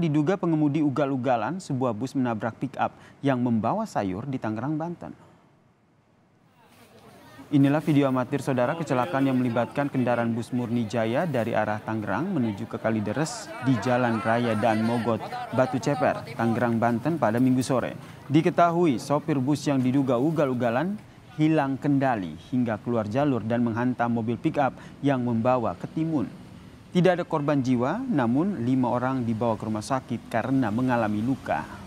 diduga pengemudi ugal-ugalan sebuah bus menabrak pick-up yang membawa sayur di Tangerang, Banten. Inilah video amatir saudara kecelakaan yang melibatkan kendaraan bus Murni Jaya dari arah Tangerang menuju ke Kalideres di Jalan Raya dan Mogot, Batu Ceper, Tangerang, Banten pada minggu sore. Diketahui sopir bus yang diduga ugal-ugalan hilang kendali hingga keluar jalur dan menghantam mobil pick-up yang membawa ketimun. Tidak ada korban jiwa, namun lima orang dibawa ke rumah sakit karena mengalami luka.